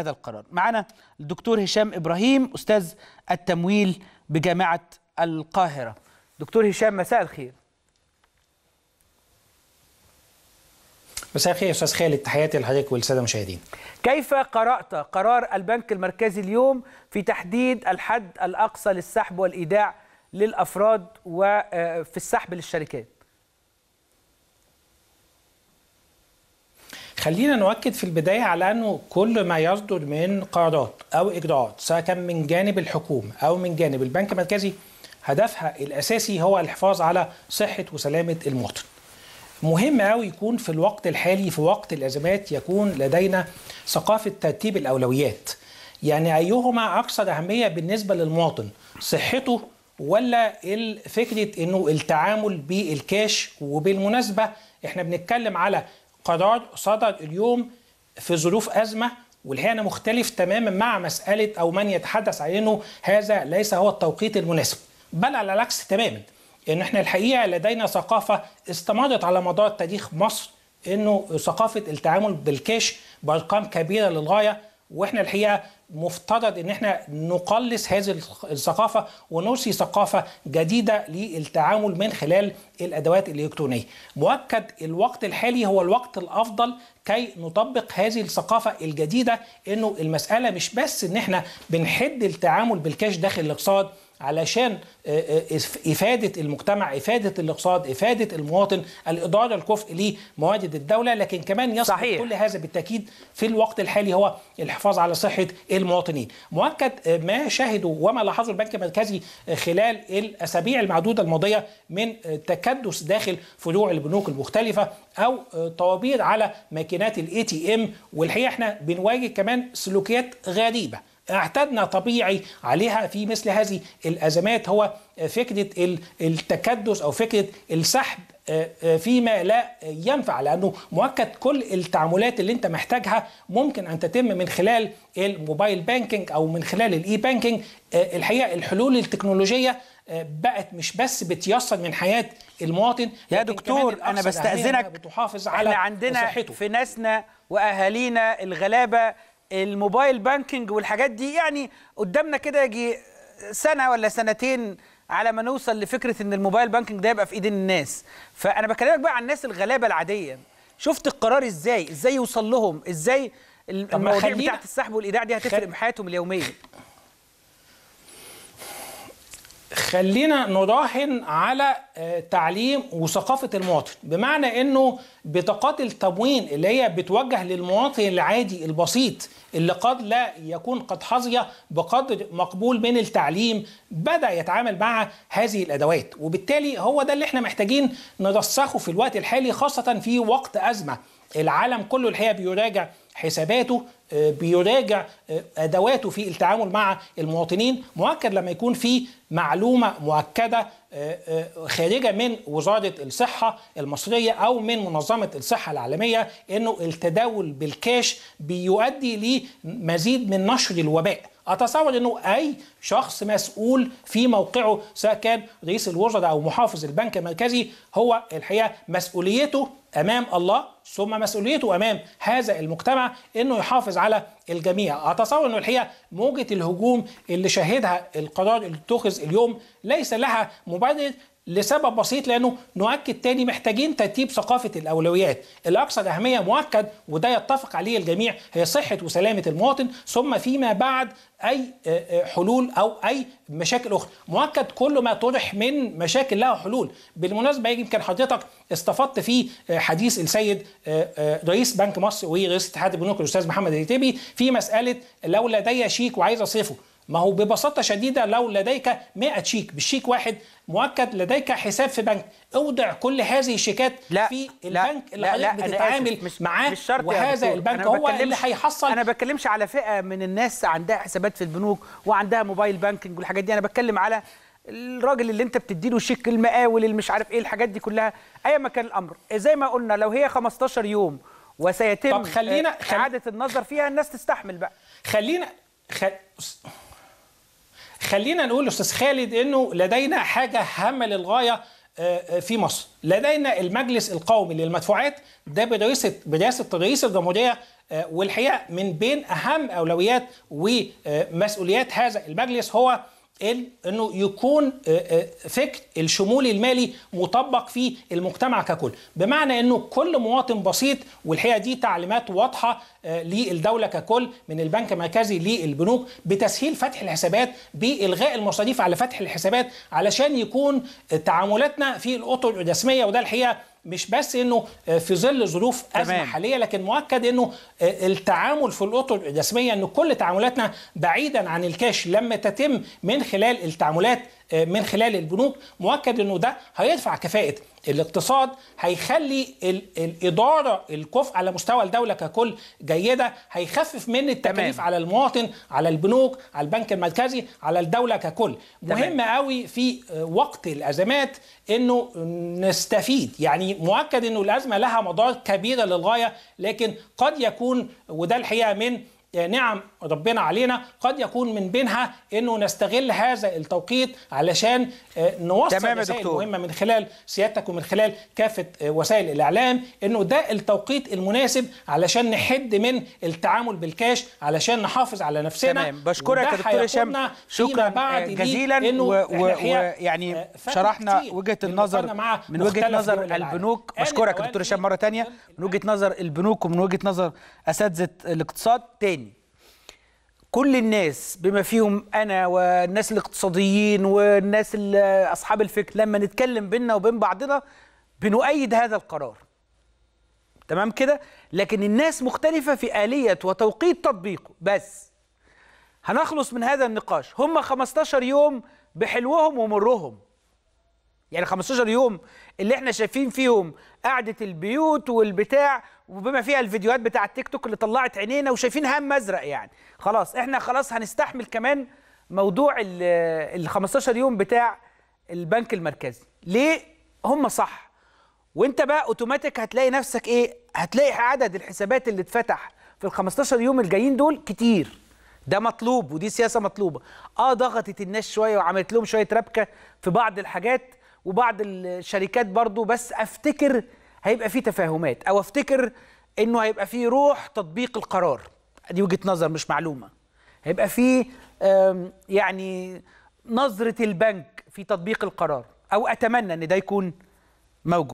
هذا القرار معنا الدكتور هشام إبراهيم أستاذ التمويل بجامعة القاهرة دكتور هشام مساء الخير مساء الخير استاذ خالد تحياتي لحضرتك والساده المشاهدين. كيف قرات قرار البنك المركزي اليوم في تحديد الحد الاقصى للسحب والايداع للافراد وفي آه، السحب للشركات؟ خلينا نؤكد في البداية على أنه كل ما يصدر من قرارات أو إجراءات سواء كان من جانب الحكومة أو من جانب البنك المركزي هدفها الأساسي هو الحفاظ على صحة وسلامة المواطن مهم قوي يكون في الوقت الحالي في وقت الأزمات يكون لدينا ثقافة ترتيب الأولويات يعني أيهما أكثر أهمية بالنسبة للمواطن صحته ولا فكرة أنه التعامل بالكاش وبالمناسبة احنا بنتكلم على قرار صدر اليوم في ظروف أزمة والهنا مختلف تماما مع مسألة أو من يتحدث عنه هذا ليس هو التوقيت المناسب بل على العكس تماما ان احنا الحقيقه لدينا ثقافه استمرت على مدار تاريخ مصر انه ثقافه التعامل بالكاش بارقام كبيره للغايه واحنا الحقيقه مفترض ان احنا نقلص هذه الثقافه ونرسي ثقافه جديده للتعامل من خلال الادوات الالكترونيه. مؤكد الوقت الحالي هو الوقت الافضل كي نطبق هذه الثقافه الجديده انه المساله مش بس ان احنا بنحد التعامل بالكاش داخل الاقتصاد علشان آه، آه، إفادة المجتمع إفادة الاقتصاد إفادة المواطن الإدارة الكفء لمواجد الدولة لكن كمان يصبح صحيح. كل هذا بالتأكيد في الوقت الحالي هو الحفاظ على صحة المواطنين مؤكد آه، ما شهده وما لاحظه البنك المركزي خلال الأسابيع المعدودة الماضية من تكدس داخل فروع البنوك المختلفة أو طوابير على ماكينات الاي تي ام والحقيقة احنا بنواجه كمان سلوكيات غريبة اعتدنا طبيعي عليها في مثل هذه الازمات هو فكره التكدس او فكره السحب آه، آه، فيما لا ينفع لانه مؤكد كل التعاملات اللي انت محتاجها ممكن ان تتم من خلال الموبايل بانكينج او من خلال الاي آه، بانكينج الحقيقه الحلول التكنولوجيه بقت مش بس بتيسر من حياه المواطن يا دكتور انا بستاذنك بتحافظ على احنا عندنا صحته. في ناسنا واهالينا الغلابه الموبايل بانكينج والحاجات دي يعني قدامنا كده يجي سنه ولا سنتين على ما نوصل لفكره ان الموبايل بانكينج ده يبقى في ايد الناس فانا بكلمك بقى عن الناس الغلابه العاديه شفت القرار ازاي ازاي يوصل لهم ازاي المواضيع بتاعت السحب والايداع دي هتفرق في حياتهم اليوميه خلينا نراهن على آه، تعليم وثقافة المواطن بمعنى انه بطاقات التموين اللي هي بتوجه للمواطن العادي البسيط اللي قد لا يكون قد حظي بقدر مقبول من التعليم بدأ يتعامل مع هذه الأدوات وبالتالي هو ده اللي احنا محتاجين نرسخه في الوقت الحالي خاصة في وقت أزمة العالم كله الحقيقة بيراجع حساباته آه، بيراجع آه، ادواته في التعامل مع المواطنين مؤكد لما يكون في معلومه مؤكده آه، خارجه من وزاره الصحه المصريه او من منظمه الصحه العالميه انه التداول بالكاش بيؤدي لمزيد من نشر الوباء اتصور انه اي شخص مسؤول في موقعه سواء كان رئيس الوزراء او محافظ البنك المركزي هو الحقيقه مسؤوليته امام الله ثم مسؤوليته امام هذا المجتمع انه يحافظ على الجميع اتصور انه الحقيقه موجه الهجوم اللي شهدها القرار اللي اتخذ اليوم ليس لها مبرر لسبب بسيط لانه نؤكد تاني محتاجين ترتيب ثقافه الاولويات، الاكثر اهميه مؤكد وده يتفق عليه الجميع هي صحه وسلامه المواطن ثم فيما بعد اي آه، آه، حلول او اي مشاكل اخرى، مؤكد كل ما طرح من مشاكل لها حلول، بالمناسبه يمكن حضرتك استفدت في آه، حديث السيد رئيس بنك مصر ورئيس اتحاد البنوك الاستاذ محمد العتيبي في مساله لو لدي شيك وعايز اصرفه ما هو ببساطة شديدة لو لديك 100 شيك بالشيك واحد مؤكد لديك حساب في بنك اودع كل هذه الشيكات لا في البنك لا اللي لا حضرتك بتتعامل مش معاه مش شرط وهذا البنك هو اللي هيحصل انا بتكلمش على فئة من الناس عندها حسابات في البنوك وعندها موبايل بانكينج والحاجات دي انا بتكلم على الراجل اللي انت بتديله شيك المقاول اللي مش عارف ايه الحاجات دي كلها ايا ما كان الامر إيه، زي ما قلنا لو هي 15 يوم وسيتم طب خلينا اعاده خل... النظر فيها الناس تستحمل بقى خلينا خل... خلينا نقول استاذ خالد انه لدينا حاجه هامه للغايه آه، آه، في مصر لدينا المجلس القومي للمدفوعات ده بدراسه بدراسه تضاريس الجمهوريه آه، والحقيقه من بين اهم اولويات ومسؤوليات هذا المجلس هو انه يكون آه، آه، فكر الشمول المالي مطبق في المجتمع ككل بمعنى انه كل مواطن بسيط والحقيقه دي تعليمات واضحه آه، للدوله ككل من البنك المركزي للبنوك بتسهيل فتح الحسابات بالغاء المصاريف على فتح الحسابات علشان يكون تعاملاتنا في الاطر الرسميه وده الحقيقه مش بس انه آه، في ظل ظروف ازمه تمام. حاليه لكن مؤكد انه آه، التعامل في الاطر الرسميه ان كل تعاملاتنا بعيدا عن الكاش لما تتم من خلال التعاملات من خلال البنوك مؤكد انه ده هيرفع كفاءه الاقتصاد هيخلي الاداره الكفء على مستوى الدوله ككل جيده هيخفف من التكاليف على المواطن على البنوك على البنك المركزي على الدوله ككل تمام. مهم قوي في وقت الازمات انه نستفيد يعني مؤكد انه الازمه لها مدار كبيره للغايه لكن قد يكون وده الحقيقه من نعم ربنا علينا قد يكون من بينها انه نستغل هذا التوقيت علشان آه، نوصل تمام دكتور. مهمه من خلال سيادتك ومن خلال كافه آه، وسائل الاعلام انه ده التوقيت المناسب علشان نحد من التعامل بالكاش علشان نحافظ على نفسنا تمام بشكرك يا دكتور هشام شكرا آه، بعد جزيلا ويعني شرحنا وجهه النظر من وجهه نظر البنوك يعني بشكرك يا دكتور هشام مره ثانيه من وجهه نظر البنوك ومن وجهه نظر اساتذه الاقتصاد تاني كل الناس بما فيهم انا والناس الاقتصاديين والناس اصحاب الفكر لما نتكلم بينا وبين بعضنا بنؤيد هذا القرار تمام كده لكن الناس مختلفه في اليه وتوقيت تطبيقه بس هنخلص من هذا النقاش هم 15 يوم بحلوهم ومرهم يعني 15 يوم اللي احنا شايفين فيهم قعده البيوت والبتاع وبما فيها الفيديوهات بتاع التيك توك اللي طلعت عينينا وشايفين هم ازرق يعني خلاص احنا خلاص هنستحمل كمان موضوع ال 15 يوم بتاع البنك المركزي ليه هم صح وانت بقى اوتوماتيك هتلاقي نفسك ايه هتلاقي عدد الحسابات اللي اتفتح في ال 15 يوم الجايين دول كتير ده مطلوب ودي سياسه مطلوبه اه ضغطت الناس شويه وعملت لهم شويه ربكه في بعض الحاجات وبعض الشركات برضو بس افتكر هيبقى في تفاهمات او افتكر انه هيبقى في روح تطبيق القرار دي وجهه نظر مش معلومه هيبقى في يعني نظره البنك في تطبيق القرار او اتمنى ان ده يكون موجود